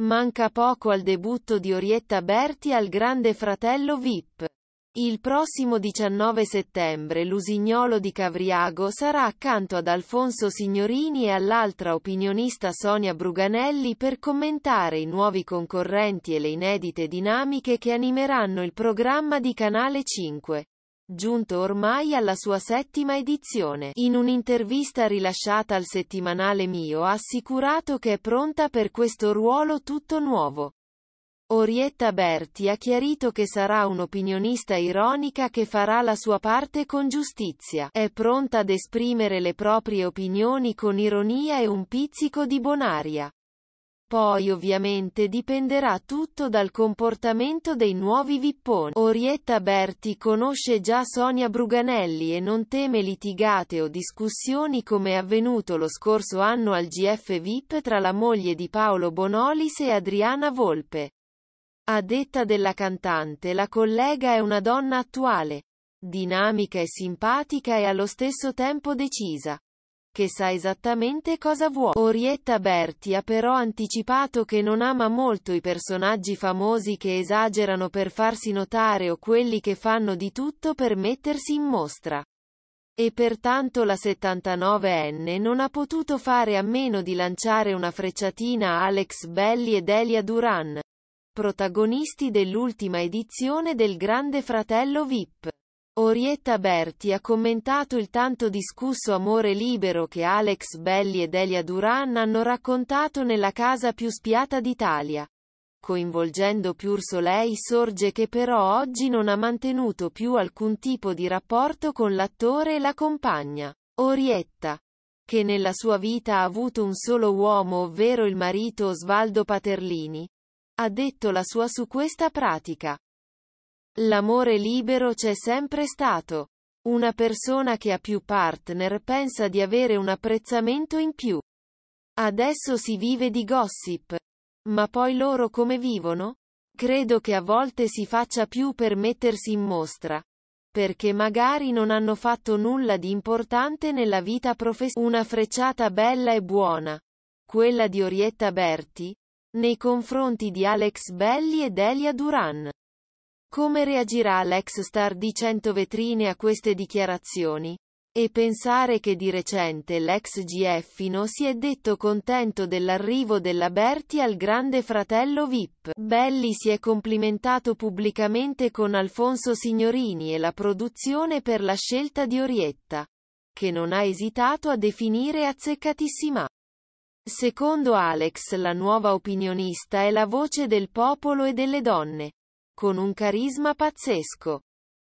Manca poco al debutto di Orietta Berti al Grande Fratello VIP. Il prossimo 19 settembre l'usignolo di Cavriago sarà accanto ad Alfonso Signorini e all'altra opinionista Sonia Bruganelli per commentare i nuovi concorrenti e le inedite dinamiche che animeranno il programma di Canale 5 giunto ormai alla sua settima edizione. In un'intervista rilasciata al settimanale Mio ha assicurato che è pronta per questo ruolo tutto nuovo. Orietta Berti ha chiarito che sarà un'opinionista ironica che farà la sua parte con giustizia. È pronta ad esprimere le proprie opinioni con ironia e un pizzico di bonaria. Poi ovviamente dipenderà tutto dal comportamento dei nuovi vipponi. Orietta Berti conosce già Sonia Bruganelli e non teme litigate o discussioni come è avvenuto lo scorso anno al GF VIP tra la moglie di Paolo Bonolis e Adriana Volpe. A detta della cantante la collega è una donna attuale, dinamica e simpatica e allo stesso tempo decisa che sa esattamente cosa vuole. Orietta Berti ha però anticipato che non ama molto i personaggi famosi che esagerano per farsi notare o quelli che fanno di tutto per mettersi in mostra e pertanto la 79enne non ha potuto fare a meno di lanciare una frecciatina a Alex Belli ed Elia Duran, protagonisti dell'ultima edizione del Grande Fratello VIP. Orietta Berti ha commentato il tanto discusso amore libero che Alex Belli e Delia Duran hanno raccontato nella casa più spiata d'Italia. Coinvolgendo Pur Soleil sorge che però oggi non ha mantenuto più alcun tipo di rapporto con l'attore e la compagna, Orietta, che nella sua vita ha avuto un solo uomo ovvero il marito Osvaldo Paterlini. Ha detto la sua su questa pratica. L'amore libero c'è sempre stato. Una persona che ha più partner pensa di avere un apprezzamento in più. Adesso si vive di gossip. Ma poi loro come vivono? Credo che a volte si faccia più per mettersi in mostra. Perché magari non hanno fatto nulla di importante nella vita professionale. Una frecciata bella e buona. Quella di Orietta Berti. Nei confronti di Alex Belli e Delia Duran. Come reagirà l'ex star di 100 vetrine a queste dichiarazioni? E pensare che di recente l'ex Gieffino si è detto contento dell'arrivo della Berti al grande fratello VIP. Belli si è complimentato pubblicamente con Alfonso Signorini e la produzione per la scelta di Orietta, che non ha esitato a definire azzeccatissima. Secondo Alex la nuova opinionista è la voce del popolo e delle donne con un carisma pazzesco.